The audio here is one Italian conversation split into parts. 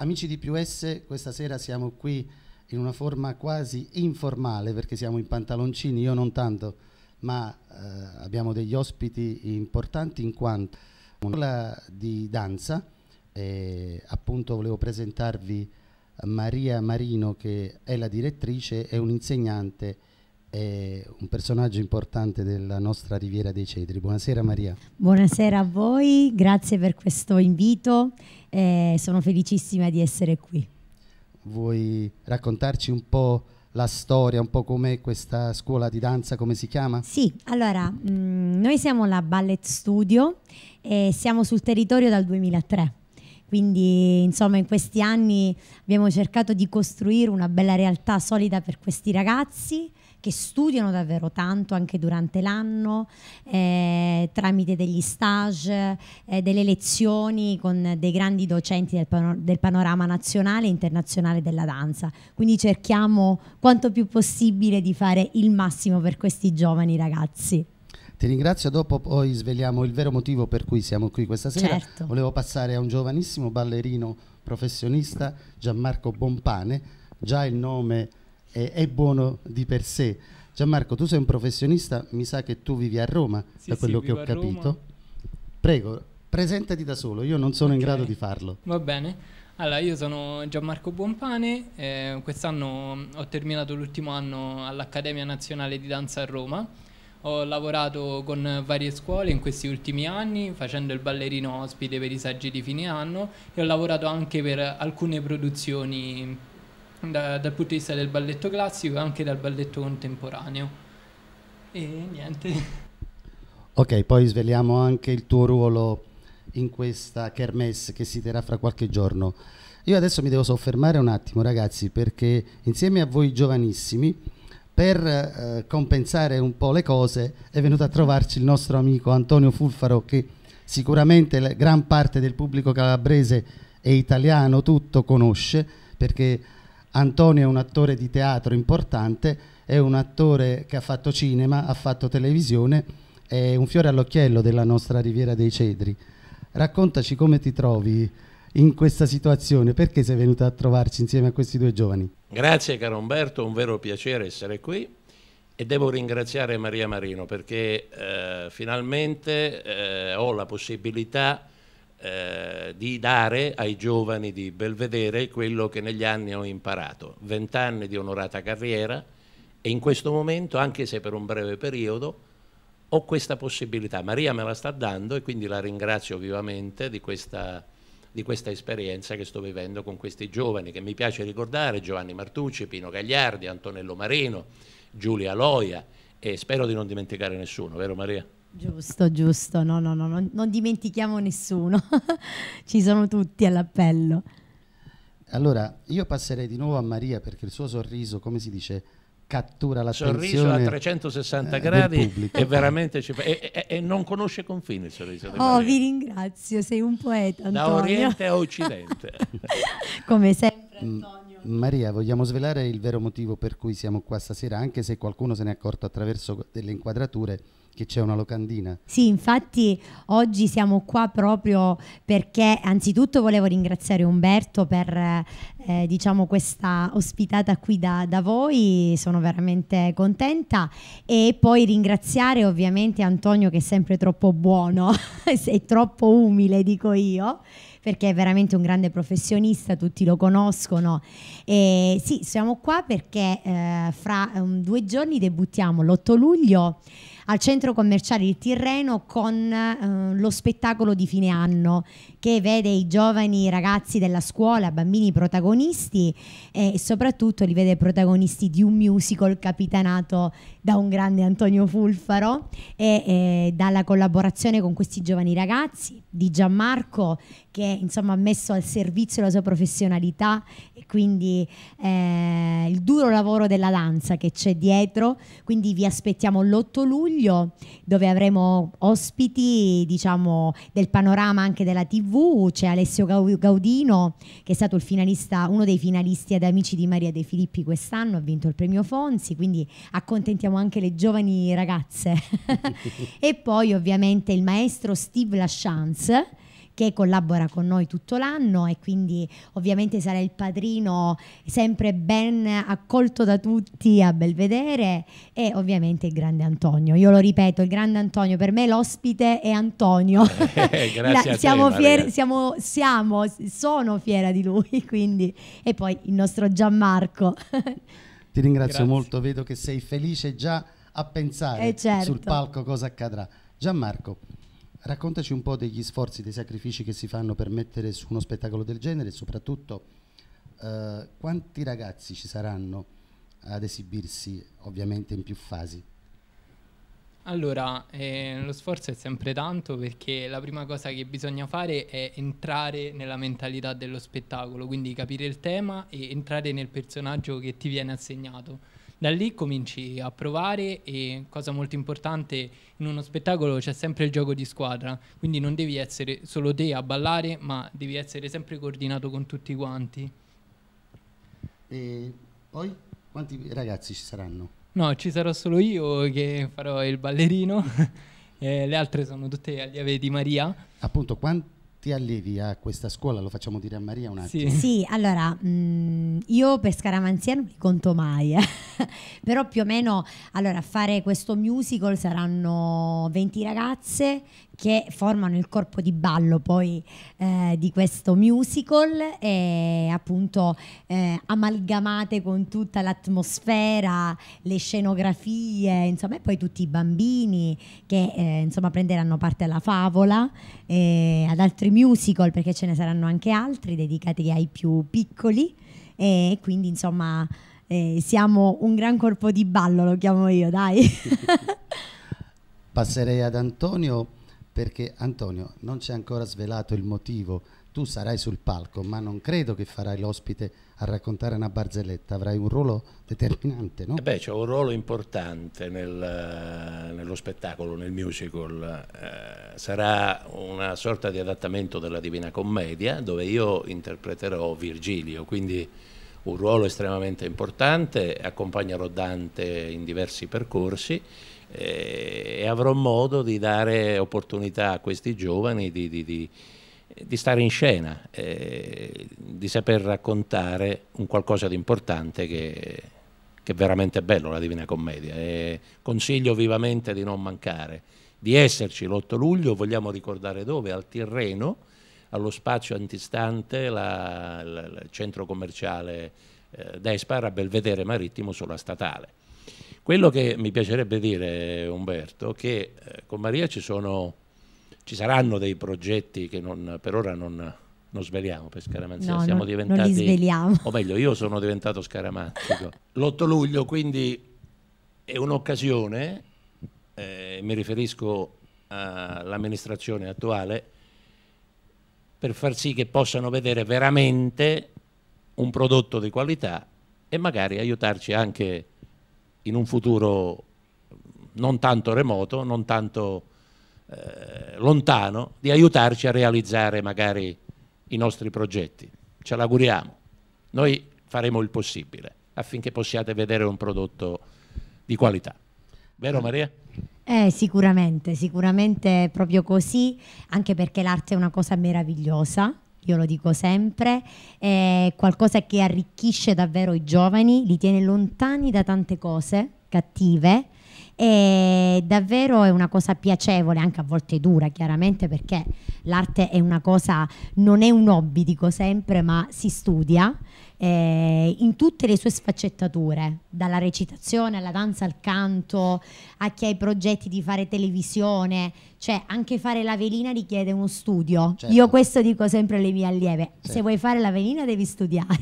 Amici di più S, questa sera siamo qui in una forma quasi informale perché siamo in pantaloncini, io non tanto, ma eh, abbiamo degli ospiti importanti in quanto parla di danza, eh, appunto volevo presentarvi Maria Marino che è la direttrice e un'insegnante è un personaggio importante della nostra Riviera dei Cedri. Buonasera Maria. Buonasera a voi, grazie per questo invito, eh, sono felicissima di essere qui. Vuoi raccontarci un po' la storia, un po' com'è questa scuola di danza, come si chiama? Sì, allora, mh, mm, noi siamo la Ballet Studio e siamo sul territorio dal 2003. Quindi, insomma, in questi anni abbiamo cercato di costruire una bella realtà solida per questi ragazzi che studiano davvero tanto anche durante l'anno, eh, tramite degli stage, eh, delle lezioni con dei grandi docenti del, panor del, panorama nazionale e internazionale della danza. Quindi cerchiamo quanto più possibile di fare il massimo per questi giovani ragazzi. Ti ringrazio, dopo poi sveliamo il vero motivo per cui siamo qui questa sera. Certo. Volevo passare a un giovanissimo ballerino professionista, Gianmarco Bompane, già il nome eh, è buono di per sé. Gianmarco, tu sei un professionista, mi sa che tu vivi a Roma, sì, da quello sì, che ho capito. Roma. Prego, presentati da solo, io non sono okay. in grado di farlo. Va bene. Allora, io sono Gianmarco Buonpane, eh, quest'anno ho terminato l'ultimo anno all'Accademia Nazionale di Danza a Roma. Ho lavorato con varie scuole in questi ultimi anni, facendo il ballerino ospite per i saggi di fine anno e ho lavorato anche per alcune produzioni da, dal punto di vista del balletto classico e anche dal balletto contemporaneo. E niente. Ok, poi sveliamo anche il tuo ruolo in questa kermesse che si terrà fra qualche giorno. Io adesso mi devo soffermare un attimo, ragazzi, perché insieme a voi giovanissimi, per eh, compensare un po' le cose, è venuto a trovarci il nostro amico Antonio Fulfaro, che sicuramente la gran parte del pubblico calabrese e italiano tutto conosce, perché Antonio è un attore di teatro importante, è un attore che ha fatto cinema, ha fatto televisione, è un fiore all'occhiello della nostra Riviera dei Cedri. Raccontaci come ti trovi in questa situazione, perché sei venuta a trovarci insieme a questi due giovani? Grazie caro Umberto, un vero piacere essere qui e devo ringraziare Maria Marino perché eh, finalmente eh, ho la possibilità eh, di dare ai giovani di Belvedere quello che negli anni ho imparato, vent'anni di onorata carriera e in questo momento, anche se per un breve periodo, ho questa possibilità. Maria me la sta dando e quindi la ringrazio vivamente di questa, di questa esperienza che sto vivendo con questi giovani che mi piace ricordare, Giovanni Martucci, Pino Gagliardi, Antonello Marino, Giulia Loia e spero di non dimenticare nessuno, vero Maria? Giusto, giusto, no, no, no, no. non dimentichiamo nessuno, ci sono tutti all'appello. Allora, io passerei di nuovo a Maria perché il suo sorriso, come si dice, cattura l'attenzione sorriso a 360 eh, gradi e veramente ci fa, e, e, e, non conosce confini il sorriso di oh, Maria. oh vi ringrazio sei un poeta Antonio. da oriente a occidente come sempre mm, Antonio Maria vogliamo svelare il vero motivo per cui siamo qua stasera anche se qualcuno se ne è accorto attraverso delle inquadrature che c'è una locandina. Sì, infatti oggi siamo qua proprio perché anzitutto volevo ringraziare Umberto per eh, diciamo questa ospitata qui da, da, voi, sono veramente contenta e poi ringraziare ovviamente Antonio che è sempre troppo buono, è troppo umile dico io perché è veramente un grande professionista, tutti lo conoscono. E sì, siamo qua perché eh, fra um, due giorni debuttiamo l'8 luglio al centro commerciale Il Tirreno con eh, lo spettacolo di fine anno che vede i giovani ragazzi della scuola, bambini protagonisti eh, e soprattutto li vede protagonisti di un musical capitanato da un grande Antonio Fulfaro e eh, dalla collaborazione con questi giovani ragazzi di Gianmarco che insomma ha messo al servizio la sua professionalità e quindi eh, il duro lavoro della danza che c'è dietro, quindi vi aspettiamo l'8 luglio luglio dove avremo ospiti diciamo, del panorama anche della tv, c'è Alessio Gaudino che è stato finalista, uno dei finalisti ad Amici di Maria De Filippi quest'anno, ha vinto il premio Fonsi, quindi accontentiamo anche le giovani ragazze. e poi ovviamente il maestro Steve Lachance che collabora con noi tutto l'anno e quindi ovviamente sarà il padrino sempre ben accolto da tutti a Belvedere e ovviamente il grande Antonio. Io lo ripeto, il grande Antonio per me l'ospite è Antonio. Eh, grazie La, siamo, fieri, siamo, siamo sono fiera di lui, quindi e poi il nostro Gianmarco. Ti ringrazio grazie. molto, vedo che sei felice già a pensare eh certo. sul palco cosa accadrà. Gianmarco, Raccontaci un po' degli sforzi, dei sacrifici che si fanno per mettere su uno spettacolo del genere e soprattutto eh, quanti ragazzi ci saranno ad esibirsi ovviamente in più fasi. Allora, eh, lo sforzo è sempre tanto perché la prima cosa che bisogna fare è entrare nella mentalità dello spettacolo, quindi capire il tema e entrare nel personaggio che ti viene assegnato. Da lì cominci a provare e cosa molto importante in uno spettacolo c'è sempre il gioco di squadra, quindi non devi essere solo te a ballare, ma devi essere sempre coordinato con tutti quanti. E poi quanti ragazzi ci saranno? No, ci sarò solo io che farò il ballerino, le altre sono tutte allievi di Maria. Appunto, quanti ti allevi a questa scuola, lo facciamo dire a Maria un attimo. Sì, sì allora mh, mm, io per Scaramanzia non mi conto mai, eh. però più o meno allora, fare questo musical saranno 20 ragazze che formano il corpo di ballo poi eh, di questo musical e appunto eh, amalgamate con tutta l'atmosfera, le scenografie, insomma e poi tutti i bambini che eh, insomma prenderanno parte alla favola e eh, ad altri altri musical, perché ce ne saranno anche altri dedicati ai più piccoli e quindi insomma eh, siamo un gran corpo di ballo, lo chiamo io, dai. Passerei ad Antonio perché Antonio non c'è ancora svelato il motivo. Tu sarai sul palco, ma non credo che farai l'ospite a raccontare una barzelletta, avrai un ruolo determinante, no? Eh beh, c'è un ruolo importante nel, nello spettacolo, nel musical, eh, sarà una sorta di adattamento della Divina Commedia dove io interpreterò Virgilio, quindi un ruolo estremamente importante, accompagnerò Dante in diversi percorsi eh, e avrò modo di dare opportunità a questi giovani di, di, di, di stare in scena, eh, di saper raccontare un qualcosa di importante che che è veramente bello la Divina Commedia. E consiglio vivamente di non mancare, di esserci l'8 luglio, vogliamo ricordare dove? Al Tirreno, allo spazio antistante la, la, il centro commerciale eh, Despar a Belvedere Marittimo sulla statale. Quello che mi piacerebbe dire, Umberto, è che eh, con Maria ci, sono, ci saranno dei progetti che non, per ora non, non sveliamo per scaramanzia, no, siamo non, diventati... Non o meglio, io sono diventato scaramantico. L'8 luglio quindi è un'occasione, eh, mi riferisco all'amministrazione attuale, per far sì che possano vedere veramente un prodotto di qualità e magari aiutarci anche in un futuro non tanto remoto, non tanto eh, lontano, di aiutarci a realizzare magari i nostri progetti. Ce l'auguriamo. Noi faremo il possibile affinché possiate vedere un prodotto di qualità. Vero Maria? Eh, sicuramente, sicuramente proprio così, anche perché l'arte è una cosa meravigliosa, io lo dico sempre, è qualcosa che arricchisce davvero i giovani, li tiene lontani da tante cose, cattive e davvero è una cosa piacevole, anche a volte dura chiaramente perché l'arte è una cosa, non è un hobby dico sempre, ma si studia eh, in tutte le sue sfaccettature, dalla recitazione alla danza al canto, a chi ha i progetti di fare televisione, cioè anche fare la velina richiede uno studio. Certo. Io questo dico sempre alle mie allieve, certo. se vuoi fare la velina devi studiare.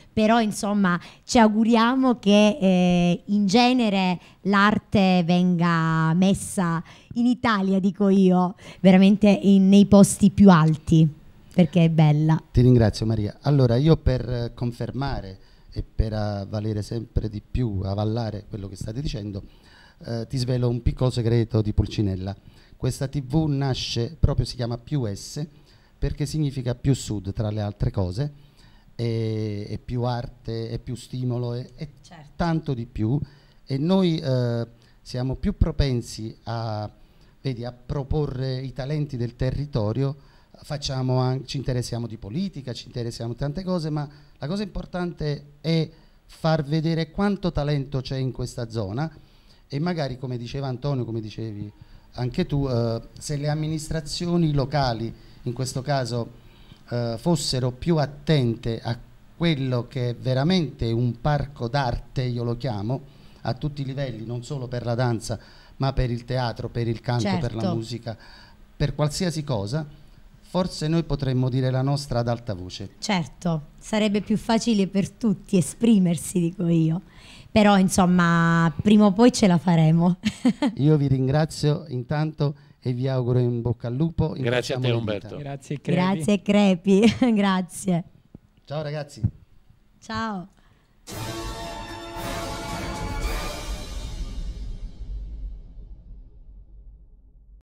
però insomma ci auguriamo che eh, in genere l'arte venga messa in Italia, dico io, veramente in, nei posti più alti, perché è bella. Ti ringrazio Maria. Allora io per confermare e per avvalere sempre di più, avallare quello che state dicendo, eh, ti svelo un piccolo segreto di Pulcinella. Questa TV nasce proprio, si chiama più S perché significa più sud tra le altre cose e, e più arte e più stimolo e, e certo. tanto di più e noi eh, siamo più propensi a, vedi, a, proporre i talenti del territorio, anche, ci interessiamo di politica, ci interessiamo di tante cose, ma la cosa importante è far vedere quanto talento c'è in questa zona e magari come diceva Antonio, come dicevi anche tu, eh, se le amministrazioni locali, in questo caso eh, fossero più attente a quello che è veramente un parco d'arte, io lo chiamo, a tutti i livelli, non solo per la danza, ma per il teatro, per il canto, certo. per la certo. musica, per qualsiasi cosa, forse noi potremmo dire la nostra ad alta voce. Certo, sarebbe più facile per tutti esprimersi, dico io. Però insomma, prima o poi ce la faremo. io vi ringrazio intanto e vi auguro in bocca al lupo. Grazie a te Umberto. Grazie Crepi. Grazie Crepi, grazie. Ciao ragazzi. Ciao.